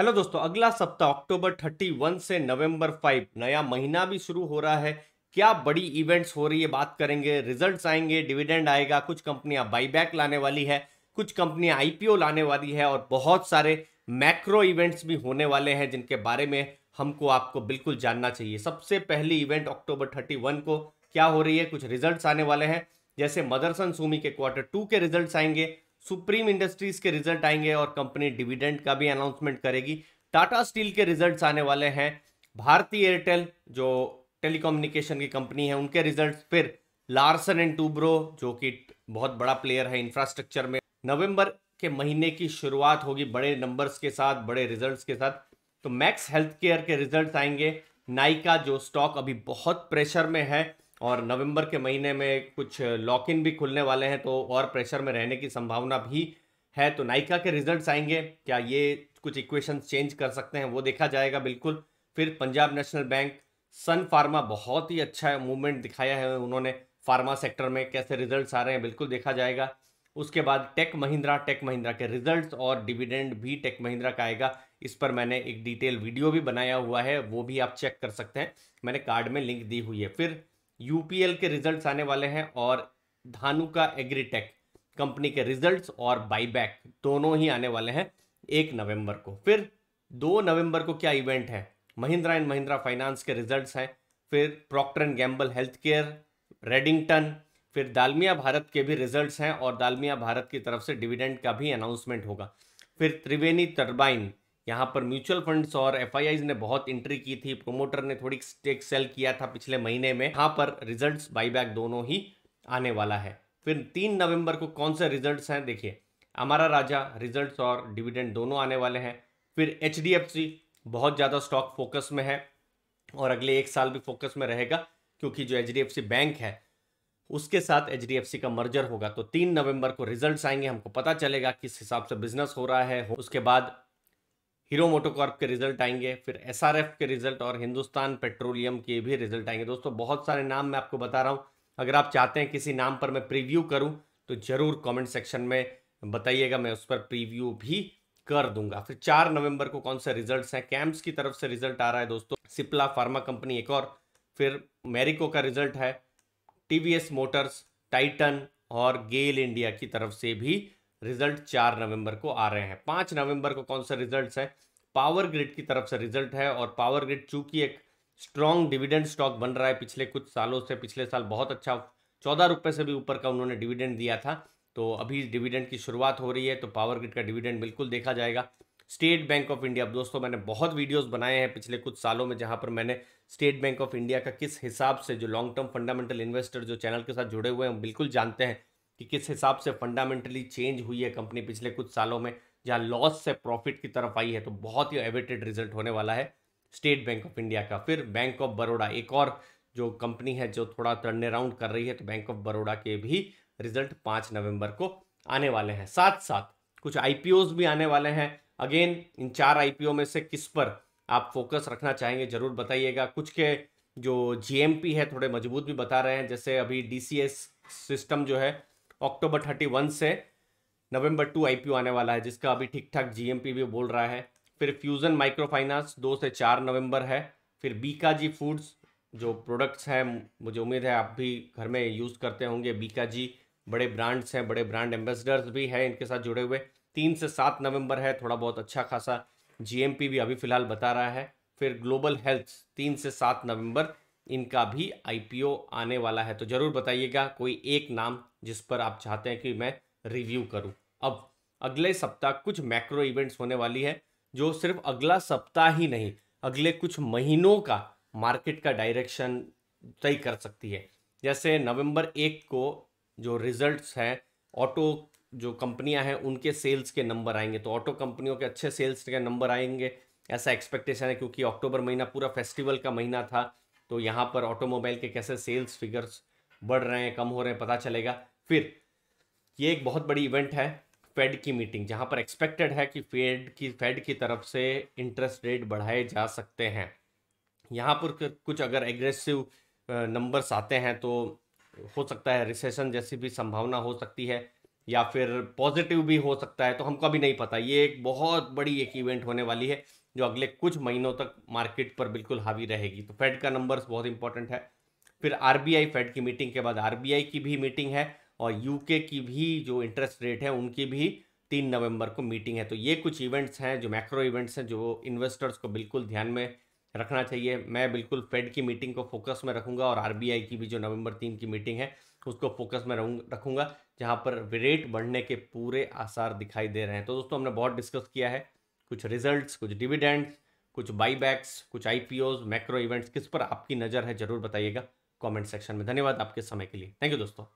hello दोस्तों अगला सप्ताह अक्टूबर 31 से नवंबर 5 नया महीना भी शुरू हो रहा है क्या बड़ी इवेंट्स हो रही है बात करेंगे रिजल्ट्स आएंगे डिविडेंड आएगा कुछ कंपनियां बाईबैक लाने वाली है कुछ कंपनियां आईपीओ लाने वाली है और बहुत सारे मैक्रो इवेंट्स भी होने वाले हैं जिनके बारे में हमको आपको बिल्कुल जानना चाहिए सबसे पहली इवेंट अक्टूबर थर्टी को क्या हो रही है कुछ रिजल्ट आने वाले हैं जैसे मदरसन सूमी के क्वार्टर टू के रिजल्ट आएंगे सुप्रीम इंडस्ट्रीज के रिजल्ट आएंगे और कंपनी डिविडेंड का भी अनाउंसमेंट करेगी टाटा स्टील के रिजल्ट्स आने वाले हैं भारतीय एयरटेल जो टेलीकम्युनिकेशन की कंपनी है उनके रिजल्ट्स फिर लार्सन एंड टूब्रो जो कि बहुत बड़ा प्लेयर है इंफ्रास्ट्रक्चर में नवंबर के महीने की शुरुआत होगी बड़े नंबर्स के साथ बड़े रिजल्ट्स के साथ तो मैक्स हेल्थ केयर के रिजल्ट आएंगे नाइका जो स्टॉक अभी बहुत प्रेशर में है और नवंबर के महीने में कुछ लॉक इन भी खुलने वाले हैं तो और प्रेशर में रहने की संभावना भी है तो नायका के रिजल्ट्स आएंगे क्या ये कुछ इक्वेशन चेंज कर सकते हैं वो देखा जाएगा बिल्कुल फिर Punjab National Bank Sun Pharma बहुत ही अच्छा मूवमेंट दिखाया है उन्होंने फार्मा सेक्टर में कैसे रिजल्ट्स आ रहे हैं बिल्कुल देखा जाएगा उसके बाद टेक महिंद्रा टेक महिंद्रा के रिजल्ट्स और डिविडेंड भी टेक महिंद्रा का आएगा इस पर मैंने एक डिटेल वीडियो भी बनाया हुआ है वो भी आप चेक कर सकते हैं मैंने कार्ड में लिंक दी हुई है फिर यूपीएल के रिजल्ट्स आने वाले हैं और धानुका एग्रीटेक कंपनी के रिजल्ट्स और बाईबैक दोनों ही आने वाले हैं एक नवंबर को फिर दो नवंबर को क्या इवेंट है महिंद्रा एंड महिंद्रा फाइनेंस के रिजल्ट्स हैं फिर Procter and Gamble Health Care Redington फिर दालमिया भारत के भी रिजल्ट्स हैं और दालमिया भारत की तरफ से डिविडेंड का भी अनाउंसमेंट होगा फिर त्रिवेणी टर्बाइन यहाँ पर म्यूचुअल फंड्स और एफ ने बहुत एंट्री की थी प्रोमोटर ने थोड़ी स्टेक सेल किया था पिछले महीने में यहाँ पर रिजल्ट बाईबैक दोनों ही आने वाला है फिर तीन नवंबर को कौन से रिजल्ट्स हैं देखिए हमारा राजा रिजल्ट्स और डिविडेंड दोनों आने वाले हैं फिर एच बहुत ज़्यादा स्टॉक फोकस में है और अगले एक साल भी फोकस में रहेगा क्योंकि जो एच बैंक है उसके साथ एच का मर्जर होगा तो तीन नवंबर को रिजल्ट्स आएंगे हमको पता चलेगा किस हिसाब से बिजनेस हो रहा है उसके बाद हीरो मोटोकॉर्प के रिजल्ट आएंगे फिर एस के रिजल्ट और हिंदुस्तान पेट्रोलियम के भी रिजल्ट आएंगे दोस्तों बहुत सारे नाम मैं आपको बता रहा हूँ अगर आप चाहते हैं किसी नाम पर मैं प्रीव्यू करूँ तो ज़रूर कॉमेंट सेक्शन में बताइएगा मैं उस पर प्रीव्यू भी कर दूंगा फिर चार नवंबर को कौन से रिजल्ट्स हैं कैम्प्स की तरफ से रिजल्ट आ रहा है दोस्तों सिप्ला फार्मा कंपनी एक और फिर मेरिको का रिजल्ट है टीवीएस मोटर्स टाइटन और गेल इंडिया की तरफ से भी रिजल्ट चार नवंबर को आ रहे हैं पाँच नवंबर को कौन सा रिजल्ट है पावर ग्रिड की तरफ से रिजल्ट है और पावर ग्रिड चूंकि एक स्ट्रॉन्ग डिविडेंड स्टॉक बन रहा है पिछले कुछ सालों से पिछले साल बहुत अच्छा चौदह रुपये से भी ऊपर का उन्होंने डिविडेंड दिया था तो अभी डिविडेंड की शुरुआत हो रही है तो पावर ग्रिड का डिविडेंड बिल्कुल देखा जाएगा स्टेट बैंक ऑफ इंडिया अब दोस्तों मैंने बहुत वीडियोस बनाए हैं पिछले कुछ सालों में जहां पर मैंने स्टेट बैंक ऑफ इंडिया का किस हिसाब से जो लॉन्ग टर्म फंडामेंटल इन्वेस्टर जो चैनल के साथ जुड़े हुए हैं बिल्कुल जानते हैं कि किस हिसाब से फंडामेंटली चेंज हुई है कंपनी पिछले कुछ सालों में जहाँ लॉस से प्रॉफिट की तरफ आई है तो बहुत ही एवेटेड रिजल्ट होने वाला है स्टेट बैंक ऑफ इंडिया का फिर बैंक ऑफ बड़ौड़ा एक और जो कंपनी है जो थोड़ा टर्न अराउंड कर रही है तो बैंक ऑफ बड़ौड़ा के भी रिजल्ट पाँच नवंबर को आने वाले हैं साथ साथ कुछ आई भी आने वाले हैं अगेन इन चार आई में से किस पर आप फोकस रखना चाहेंगे जरूर बताइएगा कुछ के जो जी है थोड़े मजबूत भी बता रहे हैं जैसे अभी डी सिस्टम जो है अक्टूबर थर्टी वन से नवंबर टू आईपीओ आने वाला है जिसका अभी ठीक ठाक जीएमपी भी बोल रहा है फिर फ्यूजन माइक्रो फाइनेंस दो से चार नवंबर है फिर बीकाजी फूड्स जो प्रोडक्ट्स हैं मुझे उम्मीद है आप भी घर में यूज़ करते होंगे बीकाजी बड़े ब्रांड्स हैं बड़े ब्रांड एम्बेसडर्स भी हैं इनके साथ जुड़े हुए तीन से सात नवंबर है थोड़ा बहुत अच्छा खासा जी भी अभी फ़िलहाल बता रहा है फिर ग्लोबल हेल्थ तीन से सात नवंबर इनका भी आईपीओ आने वाला है तो ज़रूर बताइएगा कोई एक नाम जिस पर आप चाहते हैं कि मैं रिव्यू करूं अब अगले सप्ताह कुछ मैक्रो इवेंट्स होने वाली है जो सिर्फ अगला सप्ताह ही नहीं अगले कुछ महीनों का मार्केट का डायरेक्शन तय कर सकती है जैसे नवंबर एक को जो रिजल्ट्स हैं ऑटो जो कंपनियां हैं उनके सेल्स के नंबर आएंगे तो ऑटो कंपनियों के अच्छे सेल्स के नंबर आएंगे ऐसा एक्सपेक्टेशन है क्योंकि अक्टूबर महीना पूरा फेस्टिवल का महीना था तो यहाँ पर ऑटोमोबाइल के कैसे सेल्स फिगर्स बढ़ रहे हैं कम हो रहे हैं पता चलेगा फिर ये एक बहुत बड़ी इवेंट है फेड की मीटिंग जहाँ पर एक्सपेक्टेड है कि फेड की फेड की तरफ से इंटरेस्ट रेट बढ़ाए जा सकते हैं यहाँ पर कुछ अगर एग्रेसिव नंबर्स आते हैं तो हो सकता है रिसेशन जैसी भी संभावना हो सकती है या फिर पॉजिटिव भी हो सकता है तो हमको अभी नहीं पता ये एक बहुत बड़ी एक इवेंट होने वाली है जो अगले कुछ महीनों तक मार्केट पर बिल्कुल हावी रहेगी तो फेड का नंबर्स बहुत इंपॉर्टेंट है फिर आरबीआई फेड की मीटिंग के बाद आरबीआई की भी मीटिंग है और यूके की भी जो इंटरेस्ट रेट है उनकी भी तीन नवंबर को मीटिंग है तो ये कुछ इवेंट्स हैं जो मैक्रो इवेंट्स हैं जो इन्वेस्टर्स को बिल्कुल ध्यान में रखना चाहिए मैं बिल्कुल फेड की मीटिंग को फोकस में रखूंगा और आरबीआई की भी जो नवंबर तीन की मीटिंग है उसको फोकस में रखूंगा जहां पर रेट बढ़ने के पूरे आसार दिखाई दे रहे हैं तो दोस्तों हमने बहुत डिस्कस किया है कुछ रिजल्ट्स कुछ डिविडेंड्स कुछ बाईबैक्स कुछ आईपीओज मैक्रो इवेंट्स किस पर आपकी नज़र है ज़रूर बताइएगा कमेंट सेक्शन में धन्यवाद आपके समय के लिए थैंक यू दोस्तों